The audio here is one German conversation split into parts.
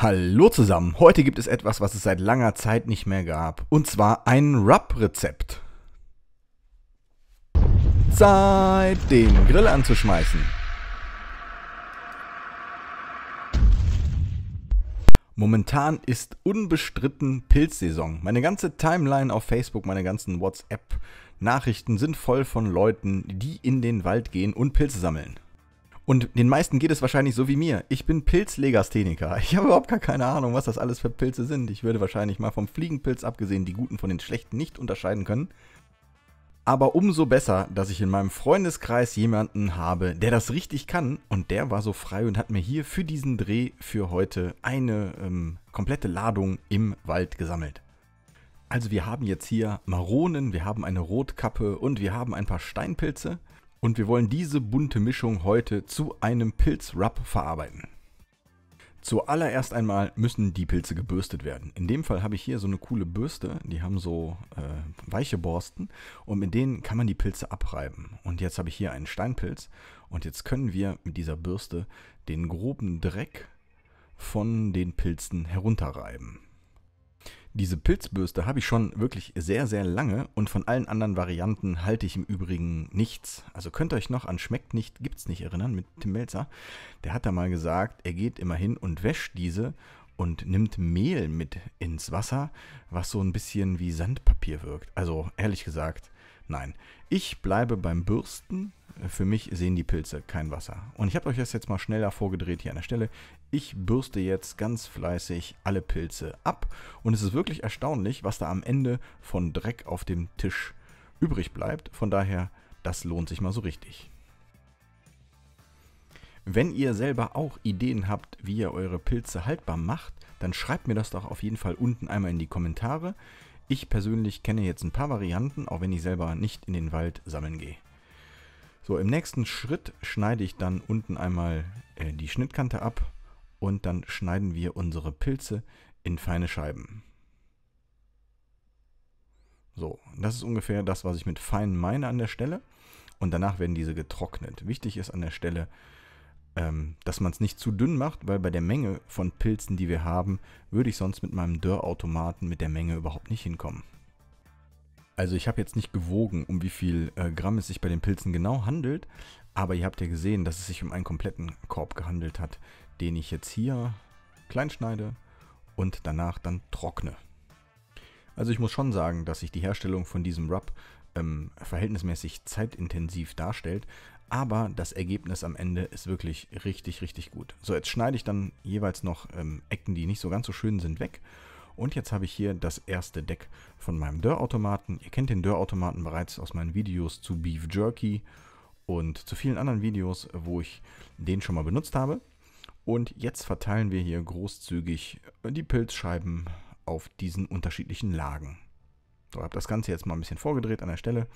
Hallo zusammen, heute gibt es etwas, was es seit langer Zeit nicht mehr gab, und zwar ein Rub-Rezept. Zeit, den Grill anzuschmeißen. Momentan ist unbestritten Pilzsaison. Meine ganze Timeline auf Facebook, meine ganzen WhatsApp-Nachrichten sind voll von Leuten, die in den Wald gehen und Pilze sammeln. Und den meisten geht es wahrscheinlich so wie mir. Ich bin Pilzlegastheniker. Ich habe überhaupt gar keine Ahnung, was das alles für Pilze sind. Ich würde wahrscheinlich mal vom Fliegenpilz abgesehen die guten von den schlechten nicht unterscheiden können. Aber umso besser, dass ich in meinem Freundeskreis jemanden habe, der das richtig kann. Und der war so frei und hat mir hier für diesen Dreh für heute eine ähm, komplette Ladung im Wald gesammelt. Also wir haben jetzt hier Maronen, wir haben eine Rotkappe und wir haben ein paar Steinpilze. Und wir wollen diese bunte Mischung heute zu einem Pilz-Rub verarbeiten. Zuallererst einmal müssen die Pilze gebürstet werden. In dem Fall habe ich hier so eine coole Bürste, die haben so äh, weiche Borsten und mit denen kann man die Pilze abreiben. Und jetzt habe ich hier einen Steinpilz und jetzt können wir mit dieser Bürste den groben Dreck von den Pilzen herunterreiben. Diese Pilzbürste habe ich schon wirklich sehr, sehr lange und von allen anderen Varianten halte ich im Übrigen nichts. Also könnt ihr euch noch an Schmeckt nicht, gibt's nicht erinnern mit Tim Melzer. Der hat da mal gesagt, er geht immer hin und wäscht diese und nimmt Mehl mit ins Wasser, was so ein bisschen wie Sandpapier wirkt. Also ehrlich gesagt, nein. Ich bleibe beim Bürsten für mich sehen die Pilze kein Wasser. Und ich habe euch das jetzt mal schneller vorgedreht hier an der Stelle. Ich bürste jetzt ganz fleißig alle Pilze ab. Und es ist wirklich erstaunlich, was da am Ende von Dreck auf dem Tisch übrig bleibt. Von daher, das lohnt sich mal so richtig. Wenn ihr selber auch Ideen habt, wie ihr eure Pilze haltbar macht, dann schreibt mir das doch auf jeden Fall unten einmal in die Kommentare. Ich persönlich kenne jetzt ein paar Varianten, auch wenn ich selber nicht in den Wald sammeln gehe. So, im nächsten Schritt schneide ich dann unten einmal äh, die Schnittkante ab und dann schneiden wir unsere Pilze in feine Scheiben. So, das ist ungefähr das, was ich mit fein meine an der Stelle. Und danach werden diese getrocknet. Wichtig ist an der Stelle, ähm, dass man es nicht zu dünn macht, weil bei der Menge von Pilzen, die wir haben, würde ich sonst mit meinem Dörrautomaten mit der Menge überhaupt nicht hinkommen. Also ich habe jetzt nicht gewogen, um wie viel äh, Gramm es sich bei den Pilzen genau handelt, aber ihr habt ja gesehen, dass es sich um einen kompletten Korb gehandelt hat, den ich jetzt hier klein schneide und danach dann trockne. Also ich muss schon sagen, dass sich die Herstellung von diesem Rub ähm, verhältnismäßig zeitintensiv darstellt, aber das Ergebnis am Ende ist wirklich richtig, richtig gut. So, jetzt schneide ich dann jeweils noch ähm, Ecken, die nicht so ganz so schön sind, weg und jetzt habe ich hier das erste Deck von meinem Dörrautomaten. Ihr kennt den Dörrautomaten bereits aus meinen Videos zu Beef Jerky und zu vielen anderen Videos, wo ich den schon mal benutzt habe. Und jetzt verteilen wir hier großzügig die Pilzscheiben auf diesen unterschiedlichen Lagen. So, habe das Ganze jetzt mal ein bisschen vorgedreht an der Stelle.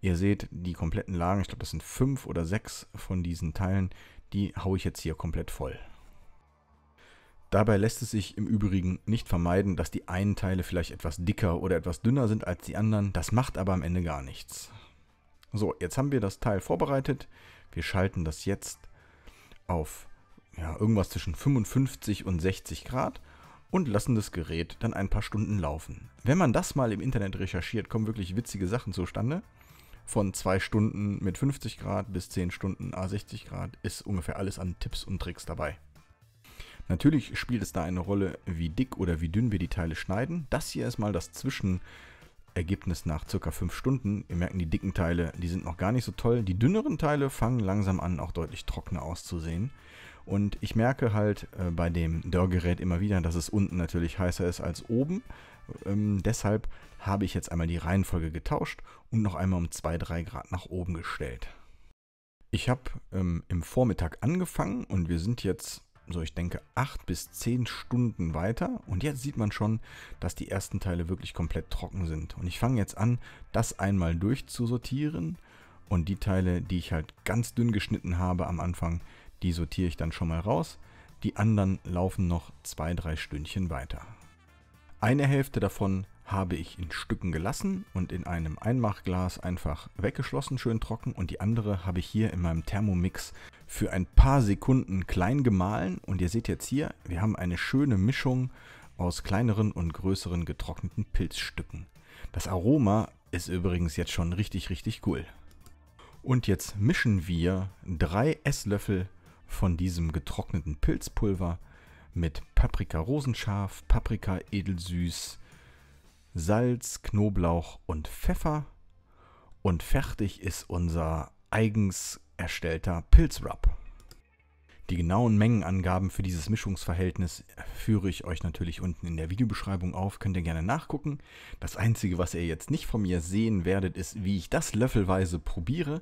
Ihr seht die kompletten Lagen, ich glaube das sind fünf oder sechs von diesen Teilen, die haue ich jetzt hier komplett voll. Dabei lässt es sich im Übrigen nicht vermeiden, dass die einen Teile vielleicht etwas dicker oder etwas dünner sind als die anderen. Das macht aber am Ende gar nichts. So, jetzt haben wir das Teil vorbereitet. Wir schalten das jetzt auf ja, irgendwas zwischen 55 und 60 Grad und lassen das Gerät dann ein paar Stunden laufen. Wenn man das mal im Internet recherchiert, kommen wirklich witzige Sachen zustande. Von 2 Stunden mit 50 Grad bis 10 Stunden A60 Grad ist ungefähr alles an Tipps und Tricks dabei. Natürlich spielt es da eine Rolle, wie dick oder wie dünn wir die Teile schneiden. Das hier ist mal das Zwischenergebnis nach circa 5 Stunden. Ihr merkt, die dicken Teile, die sind noch gar nicht so toll. Die dünneren Teile fangen langsam an, auch deutlich trockener auszusehen. Und ich merke halt äh, bei dem Dörrgerät immer wieder, dass es unten natürlich heißer ist als oben. Ähm, deshalb habe ich jetzt einmal die Reihenfolge getauscht und noch einmal um 2-3 Grad nach oben gestellt. Ich habe ähm, im Vormittag angefangen und wir sind jetzt so ich denke, acht bis zehn Stunden weiter. Und jetzt sieht man schon, dass die ersten Teile wirklich komplett trocken sind. Und ich fange jetzt an, das einmal durchzusortieren. Und die Teile, die ich halt ganz dünn geschnitten habe am Anfang, die sortiere ich dann schon mal raus. Die anderen laufen noch zwei, drei Stündchen weiter. Eine Hälfte davon habe ich in Stücken gelassen und in einem Einmachglas einfach weggeschlossen, schön trocken. Und die andere habe ich hier in meinem Thermomix für ein paar Sekunden klein gemahlen. Und ihr seht jetzt hier, wir haben eine schöne Mischung aus kleineren und größeren getrockneten Pilzstücken. Das Aroma ist übrigens jetzt schon richtig, richtig cool. Und jetzt mischen wir drei Esslöffel von diesem getrockneten Pilzpulver mit Paprika rosenscharf, Paprika edelsüß, Salz, Knoblauch und Pfeffer. Und fertig ist unser eigens erstellter Pilzrub. Die genauen Mengenangaben für dieses Mischungsverhältnis führe ich euch natürlich unten in der Videobeschreibung auf, könnt ihr gerne nachgucken. Das Einzige, was ihr jetzt nicht von mir sehen werdet, ist, wie ich das löffelweise probiere.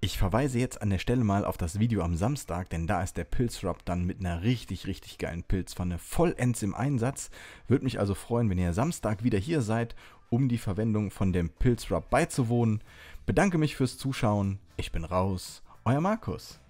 Ich verweise jetzt an der Stelle mal auf das Video am Samstag, denn da ist der Pilzrub dann mit einer richtig, richtig geilen Pilzpfanne vollends im Einsatz. Würde mich also freuen, wenn ihr Samstag wieder hier seid, um die Verwendung von dem Pilzrub beizuwohnen. Bedanke mich fürs Zuschauen, ich bin raus euer Markus.